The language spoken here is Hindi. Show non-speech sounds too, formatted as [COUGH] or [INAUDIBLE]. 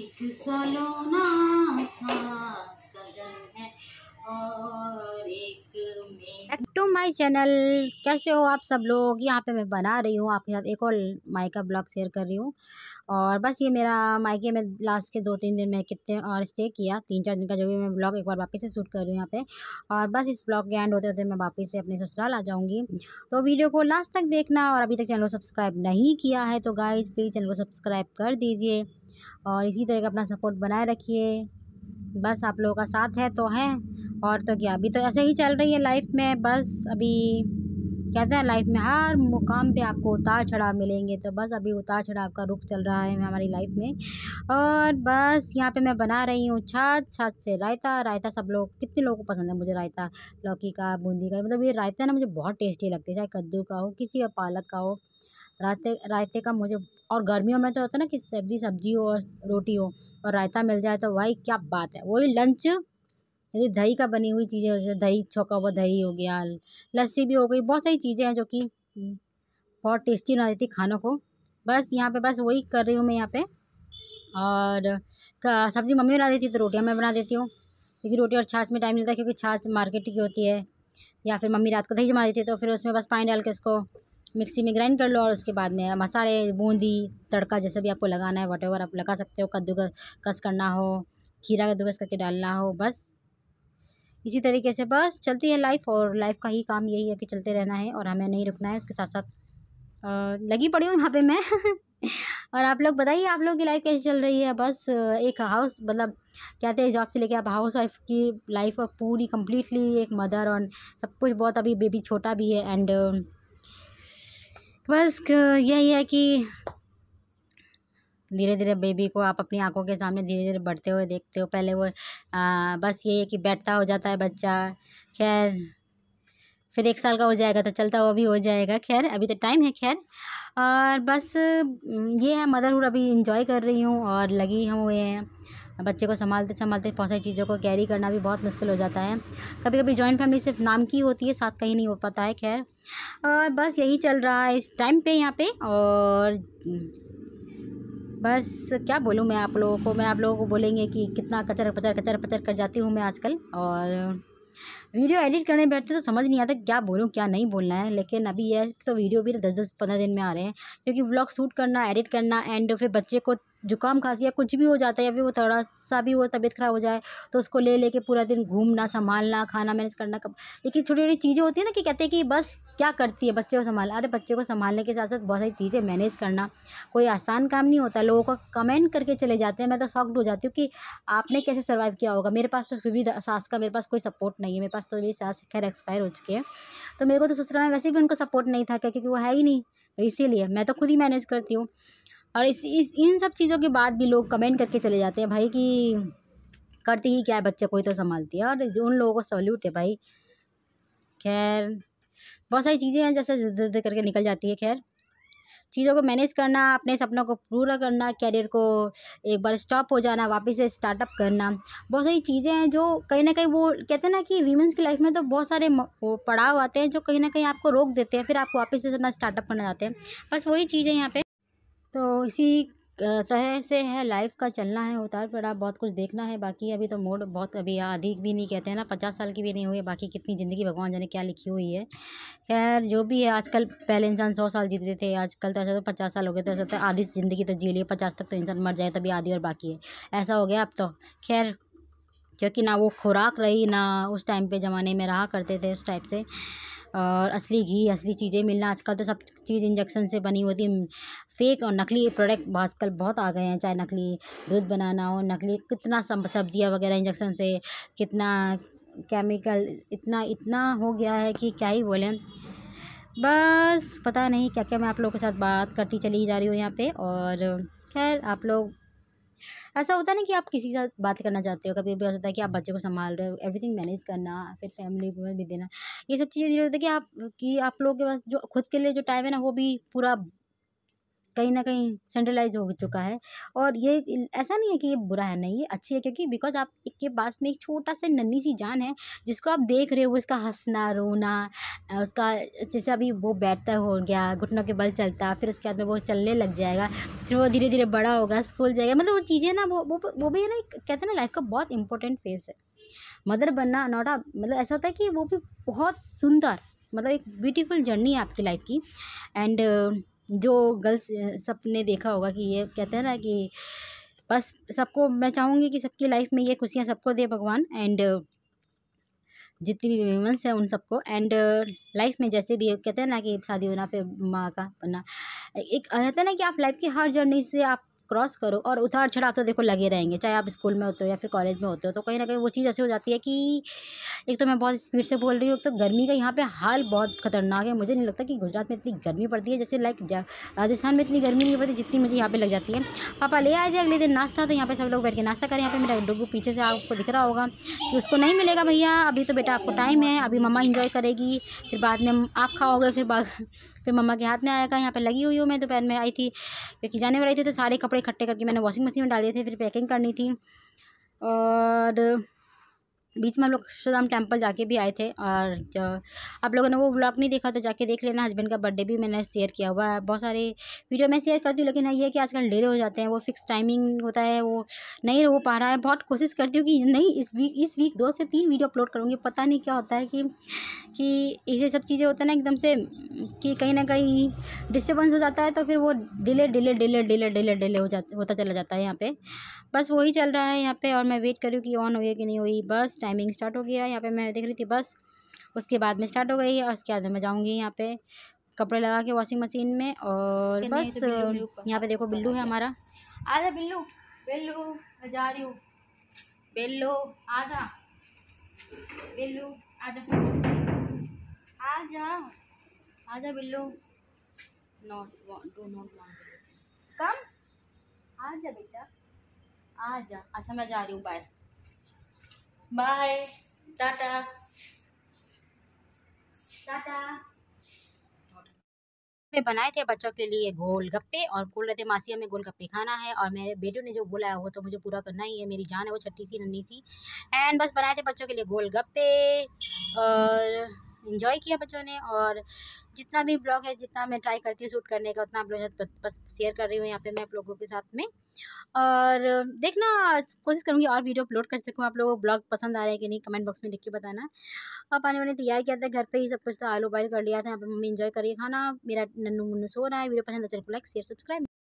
एक सलोना सा सजन है और एक बैक टू माय चैनल कैसे हो आप सब लोग यहाँ पे मैं बना रही हूँ आपके साथ एक और माई का ब्लॉग शेयर कर रही हूँ और बस ये मेरा मायके में लास्ट के दो तीन दिन में कितने और स्टे किया तीन चार दिन का जो भी मैं ब्लॉग एक बार वापस से शूट कर रही हूँ यहाँ पे और बस इस ब्लॉग के एंड होते होते मैं वापस से अपने ससुराल आ जाऊँगी तो वीडियो को लास्ट तक देखना और अभी तक चैनल को सब्सक्राइब नहीं किया है तो गाइज प्लीज़ चैनल को सब्सक्राइब कर दीजिए और इसी तरह का अपना सपोर्ट बनाए रखिए बस आप लोगों का साथ है तो है और तो क्या अभी तो ऐसे ही चल रही है लाइफ में बस अभी कहते हैं लाइफ में हर मुकाम पे आपको उतार चढ़ाव मिलेंगे तो बस अभी उतार चढ़ाव का रुख चल रहा है हमारी लाइफ में और बस यहाँ पे मैं बना रही हूँ छत छत से रायता रायता सब लोग कितने लोगों को पसंद है मुझे रायता लौकी का बूंदी का मतलब ये रायता ना मुझे बहुत टेस्टी लगती है चाहे कद्दू का हो किसी का पालक का हो रायते रायते का मुझे और गर्मियों में तो होता है ना कि सब्जी सब्जी हो और रोटी हो और रायता मिल जाए तो भाई क्या बात है वही लंच यदि दही का बनी हुई चीज़ें जैसे दही छोका हुआ दही हो गया लस्सी भी हो गई बहुत सारी चीज़ें हैं जो कि बहुत टेस्टी ना देती खानों को बस यहाँ पे बस वही कर रही हूँ मैं यहाँ पे और सब्ज़ी मम्मी बना देती है तो रोटियाँ मैं बना देती हूँ क्योंकि रोटी और छाछ में टाइम मिलता है क्योंकि छाछ मार्केट की होती है या फिर मम्मी रात को दही जमा देती है तो फिर उसमें बस पानी डाल के उसको मिक्सी में ग्राइंड कर लो और उसके बाद में मसाले बूंदी तड़का जैसे भी आपको लगाना है वट आप लगा सकते हो कस करना हो खीरा कद्दूकस करके डालना हो बस इसी तरीके से बस चलती है लाइफ और लाइफ का ही काम यही है कि चलते रहना है और हमें नहीं रुकना है उसके साथ साथ लगी पड़ी हूँ यहाँ पे मैं [LAUGHS] और आप लोग बताइए आप लोगों की लाइफ कैसी चल रही है बस एक हाउस मतलब कहते हैं जॉब से लेके आप हाउस वाइफ की लाइफ पूरी कम्प्लीटली एक मदर और सब कुछ बहुत अभी बेबी छोटा भी है एंड बस यही है कि धीरे धीरे बेबी को आप अपनी आंखों के सामने धीरे धीरे बढ़ते हुए देखते हो पहले वो आ, बस यही है कि बैठता हो जाता है बच्चा खैर फिर एक साल का हो जाएगा तो चलता वो भी हो जाएगा खैर अभी तो टाइम है खैर और बस ये है मदरहुड अभी इंजॉय कर रही हूँ और लगी हुए हैं बच्चे को संभालते संभालते बहुत सारी चीज़ों को कैरी करना भी बहुत मुश्किल हो जाता है कभी कभी जॉइंट फैमिली सिर्फ नाम की होती है साथ कहीं नहीं हो पाता है खैर बस यही चल रहा है इस टाइम पे यहाँ पे और बस क्या बोलूँ मैं आप लोगों को मैं आप लोगों को बोलेंगे कि कितना कचर पचर कचर पचर कर जाती हूँ मैं आजकल और वीडियो एडिट करने बैठते तो समझ नहीं आता क्या बोलूँ क्या नहीं बोलना है लेकिन अभी यह तो वीडियो भी दस दस पंद्रह दिन में आ रहे हैं क्योंकि ब्लॉग शूट करना एडिट करना एंड फिर बच्चे को ज़ुकाम खांसी या कुछ भी हो जाता है या फिर वो थोड़ा सा भी वो तबीयत ख़राब हो जाए तो उसको ले लेके पूरा दिन घूमना संभालना खाना मैनेज करना कब लेकिन छोटी छोटी चीज़ें होती हैं ना कि कहते हैं कि बस क्या करती है बच्चे को संभालना अरे बच्चे को संभालने के साथ साथ बहुत सारी चीज़ें मैनेज करना कोई आसान काम नहीं होता लोगों का कमेंट करके चले जाते हैं मैं तो शॉक्ड हो जाती हूँ कि आपने कैसे सर्वाइव किया होगा मेरे पास तो फिर भी सास का मेरे पास कोई सपोर्ट नहीं है मेरे पास तो मेरी सास खैर एक्सपायर हो चुकी है तो मेरे को तो सोच रहा है वैसे भी उनको सपोर्ट नहीं था क्योंकि वो है ही नहीं तो इसीलिए मैं तो खुद ही मैनेज करती हूँ और इस, इस इन सब चीज़ों के बाद भी लोग कमेंट करके चले जाते हैं भाई कि करती ही क्या है बच्चे कोई तो संभालती है और जो उन लोगों को सल्यूट है भाई खैर बहुत सारी चीज़ें हैं जैसे जिद जिद करके निकल जाती है खैर चीज़ों को मैनेज करना अपने सपनों को पूरा करना कैरियर को एक बार स्टॉप हो जाना वापस से स्टार्टअप करना बहुत सारी चीज़ें हैं जो कहीं ना कहीं वो कहते हैं ना कि वीमेंस की लाइफ में तो बहुत सारे पड़ाव आते हैं जो कहीं ना कहीं आपको रोक देते हैं फिर आप वापस से अपना स्टार्टअप करना चाहते हैं बस वही चीज़ें यहाँ पर तो इसी तरह से है लाइफ का चलना है उतार पड़ा बहुत कुछ देखना है बाकी अभी तो मोड बहुत अभी आधी भी नहीं कहते हैं ना पचास साल की भी नहीं हुई है बाकी कितनी ज़िंदगी भगवान जाने क्या लिखी हुई है खैर जो भी है आजकल पहले इंसान सौ साल जीते थे आजकल तो ऐसा तो पचास साल हो गए तो ऐसा तो आधी ज़िंदगी तो जी लिए पचास तक तो इंसान मर जाए तभी आधी और बाकी है ऐसा हो गया अब तो खैर क्योंकि ना वो खुराक रही ना उस टाइम पे ज़माने में रहा करते थे उस टाइप से और असली घी असली चीज़ें मिलना आजकल तो सब चीज़ इंजेक्शन से बनी होती है फ़ेक और नकली प्रोडक्ट आजकल बहुत आ गए हैं चाहे नकली दूध बनाना हो नकली कितना सब्ज़ियाँ वगैरह इंजेक्शन से कितना केमिकल इतना इतना हो गया है कि क्या ही बोलें बस पता नहीं क्या क्या मैं आप लोगों के साथ बात करती चली जा रही हूँ यहाँ पे और खैर आप लोग ऐसा होता है ना कि आप किसी के साथ बात करना चाहते हो कभी कभी होता है कि आप बच्चे को संभाल रहे हो एवरीथिंग मैनेज करना फिर फैमिली में भी देना ये सब चीज़ें धीरे होता है कि आप कि आप लोगों के पास जो खुद के लिए जो टाइम है ना वो भी पूरा कहीं ना कहीं सेंट्रलाइज़ हो चुका है और ये ऐसा नहीं है कि ये बुरा है नहीं ये अच्छी है क्योंकि बिकॉज़ आप के पास में एक छोटा सा नन्ही सी जान है जिसको आप देख रहे हो उसका हंसना रोना उसका जैसे अभी वो बैठता हो गया घुटनों के बल चलता फिर उसके बाद में वो चलने लग जाएगा फिर वो धीरे धीरे बड़ा होगा स्कूल जाएगा मतलब वो चीज़ें ना वो वो वो भी है ना कहते हैं ना लाइफ का बहुत इंपॉर्टेंट फेज़ है मदर बनना नोटा मतलब ऐसा होता है कि वो भी बहुत सुंदर मतलब एक ब्यूटीफुल जर्नी है आपकी लाइफ की एंड जो गर्ल्स ने देखा होगा कि ये कहते हैं ना कि बस सबको मैं चाहूँगी कि सबकी लाइफ में ये खुशियाँ सबको दे भगवान एंड जितनी भी वीमेंस हैं उन सबको एंड लाइफ में जैसे भी कहते हैं ना कि शादी होना फिर माँ का बनना एक रहता है ना कि आप लाइफ की हर जर्नी से आप क्रॉस करो और उतार चढ़ाव तो देखो लगे रहेंगे चाहे आप स्कूल में होते हो या फिर कॉलेज में होते हो तो कहीं ना कहीं वो चीज़ ऐसी हो जाती है कि एक तो मैं बहुत स्पीड से बोल रही हूँ एक तो गर्मी का यहाँ पर हाल बहुत खतरनाक है मुझे नहीं लगता कि गुजरात में इतनी गर्मी पड़ती है जैसे लाइक राजस्थान में इतनी गर्मी नहीं पड़ती जितनी मुझे यहाँ पर लग जाती है पापा ले आए थे अगले दिन नाश्ता तो यहाँ पर सब लोग बैठ के नाश्ता करें यहाँ पर मेरा डुगू पीछे से आपको दिख रहा होगा कि तो उसको नहीं मिलेगा भैया अभी तो बेटा आपको टाइम है अभी मम्मा इंजॉय करेगी फिर बाद में आप खाओगे फिर फिर मम्मा के हाथ में आया था यहाँ पर लगी हुई हूँ मैं दोपहर में आई थी क्योंकि जाने वाली थी तो सारे कपड़े इकट्ठे करके मैंने वॉशिंग मशीन में डाले थे फिर पैकिंग करनी थी और बीच में हम लोग अक्षरधाम टेम्पल जाके भी आए थे और आप लोगों ने वो ब्लॉग नहीं देखा तो जाके देख लेना हस्बैंड का बर्थडे भी मैंने शेयर किया हुआ है बहुत सारे वीडियो मैं शेयर करती हूँ लेकिन ये कि आजकल डेरे हो जाते हैं वो फिक्स टाइमिंग होता है वो नहीं हो पा रहा है बहुत कोशिश करती हूँ कि नहीं इस वीक इस वीक दो से तीन वीडियो अपलोड करूँगी पता नहीं क्या होता है कि कि ये सब चीज़ें होता है ना एकदम से कि कहीं ना कहीं डिस्टर्बेंस हो जाता है तो फिर वो delay delay delay delay delay delay हो जाता होता चला जाता है यहाँ पर बस वही चल रहा है यहाँ पर और मैं वेट हूँ कि ऑन हुई कि नहीं हुई बस टाइमिंग स्टार्ट हो गया यहाँ पे मैं देख रही थी बस उसके बाद में स्टार्ट हो गई और उसके बाद मैं जाऊँगी यहाँ पे कपड़े लगा के वॉशिंग मशीन में और बस तो यहाँ पे देखो बिल्लू है अच्छा। हमारा आजा बिल्लू बिल्लू मैं जा रही हूँ बिल्लू आजा बिल्लू आजा आजा आजा Billu not not want come आजा बेटा आजा अच्छा मैं जा रही हूँ बाय बाय टाटा टाटा में बनाए थे बच्चों के लिए गोल गप्पे और बोल रहे थे मासी हमें गोलगप्पे खाना है और मेरे बेटे ने जो बोला है वो तो मुझे पूरा करना ही है मेरी जान है वो छठी सी नन्नी सी एंड बस बनाए थे बच्चों के लिए गोलगप्पे और इन्जॉय किया बच्चों ने और जितना भी ब्लॉग है जितना मैं ट्राई करती हूँ शूट करने का उतना ब्लॉग बस शेयर कर रही हूँ यहाँ पे मैं आप लोगों के साथ में और देखना कोशिश करूँगी और वीडियो अपलोड कर सकूँ आप लोगों को ब्लॉग पसंद आ रहा है कि नहीं कमेंट बॉक्स में लिख के बताना और पानी मैंने तैयार किया था घर पर ही सब कुछ था तो आलू बॉयल कर लिया था यहाँ पर मम्मी इन्जॉय करिए खाना मेरा नन्नू मुन्नू सो रहा है वीडियो पसंद है तो को लाइक शेयर सब्सक्राइब